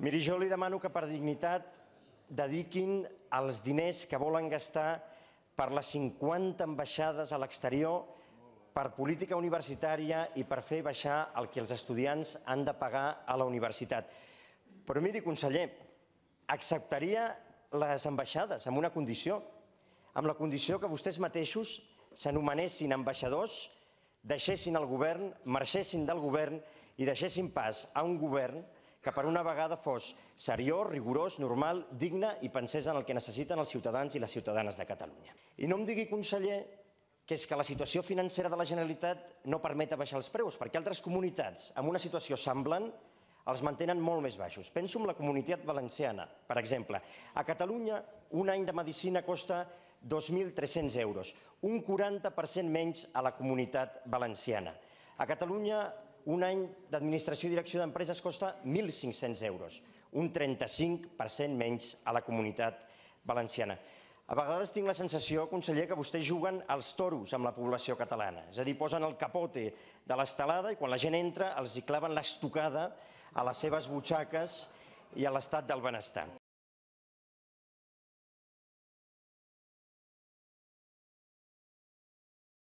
Miri, jo li demano que per dignitat dediquin els diners que volen gastar per les 50 ambaixades a l'exterior, per política universitària i per fer baixar el que els estudiants han de pagar a la universitat. Però miri, conseller, acceptaria les ambaixades amb una condició, amb la condició que vostès mateixos s'anomenessin ambaixadors, deixessin el govern, marxessin del govern i deixessin pas a un govern que per una vegada fos seriós, rigorós, normal, digne i pensés en el que necessiten els ciutadans i les ciutadanes de Catalunya. I no em digui, conseller, que és que la situació financera de la Generalitat no permet abaixar els preus, perquè altres comunitats amb una situació semblant els mantenen molt més baixos. Penso en la comunitat valenciana, per exemple. A Catalunya, un any de medicina costa 2.300 euros, un 40% menys a la comunitat valenciana. A Catalunya, un any d'administració i direcció d'empreses costa 1.500 euros, un 35% menys a la comunitat valenciana. A vegades tinc la sensació, conseller, que vostès juguen als toros amb la població catalana. És a dir, posen el capote de l'estelada i quan la gent entra els hi claven l'estocada a les seves butxaques i a l'estat del benestar.